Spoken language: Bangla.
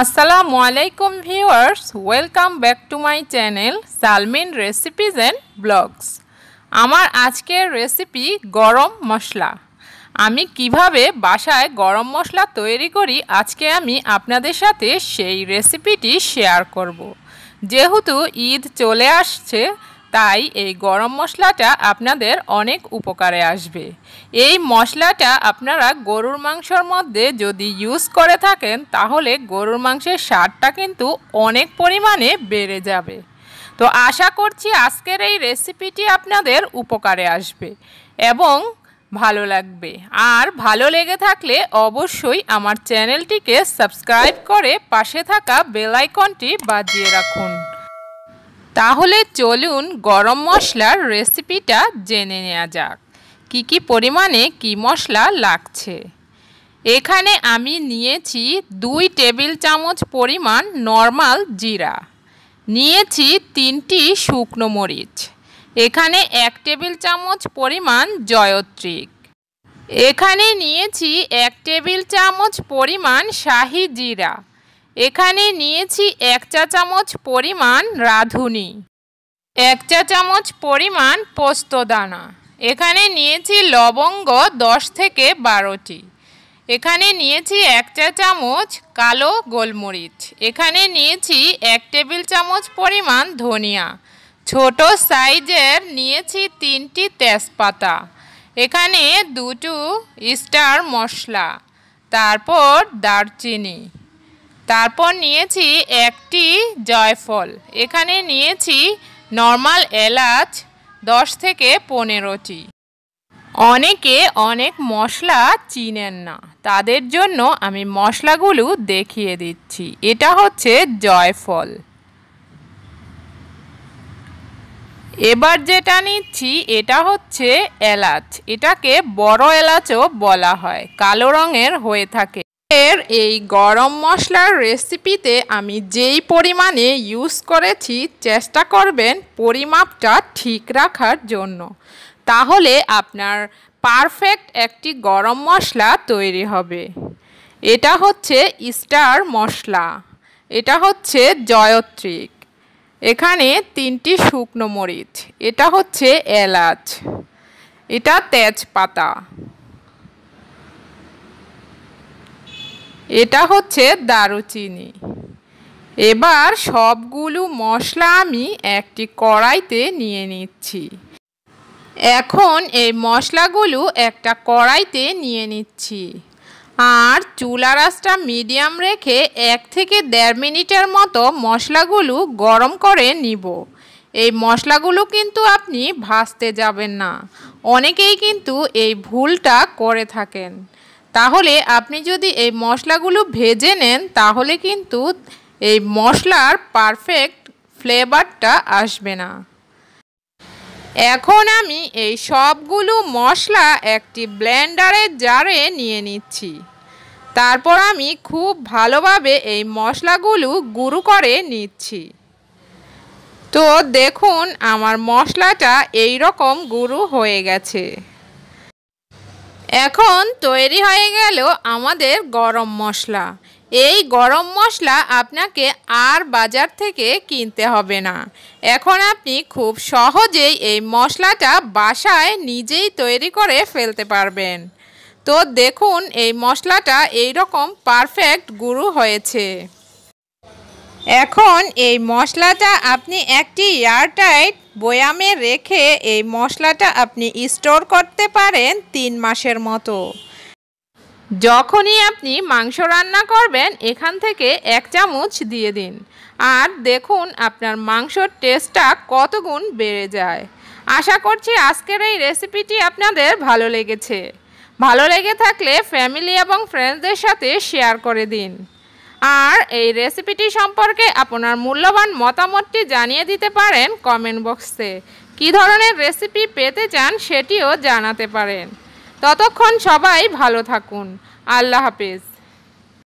আসসালামু আলাইকুম viewers welcome back to my channel Salmin recipes and blogs আমার আজকের রেসিপি গরম মশলা আমি কিভাবে বাসায় গরম মশলা তৈরি করি আজকে আমি আপনাদের সাথে সেই রেসিপিটি শেয়ার করব। যেহেতু ঈদ চলে আসছে তাই এই গরম মশলাটা আপনাদের অনেক উপকারে আসবে এই মশলাটা আপনারা গরুর মাংসর মধ্যে যদি ইউজ করে থাকেন তাহলে গরুর মাংসের স্বাদটা কিন্তু অনেক পরিমাণে বেড়ে যাবে তো আশা করছি আজকের এই রেসিপিটি আপনাদের উপকারে আসবে এবং ভালো লাগবে আর ভালো লেগে থাকলে অবশ্যই আমার চ্যানেলটিকে সাবস্ক্রাইব করে পাশে থাকা বেল আইকনটি বাজিয়ে রাখুন তাহলে চলুন গরম মশলার রেসিপিটা জেনে নেওয়া যাক কী কী পরিমাণে কি মশলা লাগছে এখানে আমি নিয়েছি দুই টেবিল চামচ পরিমাণ নর্মাল জিরা নিয়েছি তিনটি শুকনো মরিচ এখানে এক টেবিল চামচ পরিমাণ জয়ত্রিক এখানে নিয়েছি এক টেবিল চামচ পরিমাণ শাহি জিরা এখানে নিয়েছি এক চা চামচ পরিমাণ রাঁধুনি এক চা চামচ পরিমাণ পোস্ত দানা এখানে নিয়েছি লবঙ্গ দশ থেকে বারোটি এখানে নিয়েছি এক চা চামচ কালো গোলমরিচ এখানে নিয়েছি এক টেবিল চামচ পরিমাণ ধনিয়া ছোট সাইজের নিয়েছি তিনটি তেজপাতা এখানে দুটো স্টার মশলা তারপর দারচিনি তারপর নিয়েছি একটি জয়ফল এখানে নিয়েছি নর্মাল এলাচ দশ থেকে পনেরোটি অনেকে অনেক মশলা চিনেন না তাদের জন্য আমি মশলাগুলো দেখিয়ে দিচ্ছি এটা হচ্ছে জয়ফল এবার যেটা নিচ্ছি এটা হচ্ছে এলাচ এটাকে বড় এলাচও বলা হয় কালো রঙের হয়ে থাকে এর এই গরম মশলার রেসিপিতে আমি যেই পরিমাণে ইউজ করেছি চেষ্টা করবেন পরিমাপটা ঠিক রাখার জন্য তাহলে আপনার পারফেক্ট একটি গরম মশলা তৈরি হবে এটা হচ্ছে স্টার মশলা এটা হচ্ছে জয়ত্রিক এখানে তিনটি শুকনো মরিচ এটা হচ্ছে এলাচ এটা তেজপাতা এটা হচ্ছে দারুচিনি এবার সবগুলো মশলা আমি একটি কড়াইতে নিয়ে নিচ্ছি এখন এই মশলাগুলো একটা কড়াইতে নিয়ে নিচ্ছি আর চুলা রাসটা মিডিয়াম রেখে এক থেকে দেড় মিনিটের মতো মশলাগুলো গরম করে নিব এই মশলাগুলো কিন্তু আপনি ভাজতে যাবেন না অনেকেই কিন্তু এই ভুলটা করে থাকেন তাহলে আপনি যদি এই মশলাগুলো ভেজে নেন তাহলে কিন্তু এই মশলার পারফেক্ট ফ্লেভারটা আসবে না এখন আমি এই সবগুলো মশলা একটি ব্লেন্ডারের জারে নিয়ে নিচ্ছি তারপর আমি খুব ভালোভাবে এই মশলাগুলো গুঁড়ো করে নিচ্ছি তো দেখুন আমার মশলাটা এই রকম গুঁড়ো হয়ে গেছে এখন তৈরি হয়ে গেল আমাদের গরম মশলা এই গরম মশলা আপনাকে আর বাজার থেকে কিনতে হবে না এখন আপনি খুব সহজেই এই মশলাটা বাসায় নিজেই তৈরি করে ফেলতে পারবেন তো দেখুন এই মশলাটা এই রকম পারফেক্ট গুঁড়ো হয়েছে এখন এই মশলাটা আপনি একটি এয়ারটাইট বয়ামে রেখে এই মশলাটা আপনি স্টোর করতে পারেন তিন মাসের মতো যখনই আপনি মাংস রান্না করবেন এখান থেকে এক চামচ দিয়ে দিন আর দেখুন আপনার মাংসর টেস্টটা কত গুণ বেড়ে যায় আশা করছি আজকের এই রেসিপিটি আপনাদের ভালো লেগেছে ভালো লেগে থাকলে ফ্যামিলি এবং ফ্রেন্ডসদের সাথে শেয়ার করে দিন আর এই রেসিপিটি সম্পর্কে আপনার মূল্যবান মতামতটি জানিয়ে দিতে পারেন কমেন্ট বক্সে কী ধরনের রেসিপি পেতে চান সেটিও জানাতে পারেন ততক্ষণ সবাই ভালো থাকুন আল্লাহ হাফেজ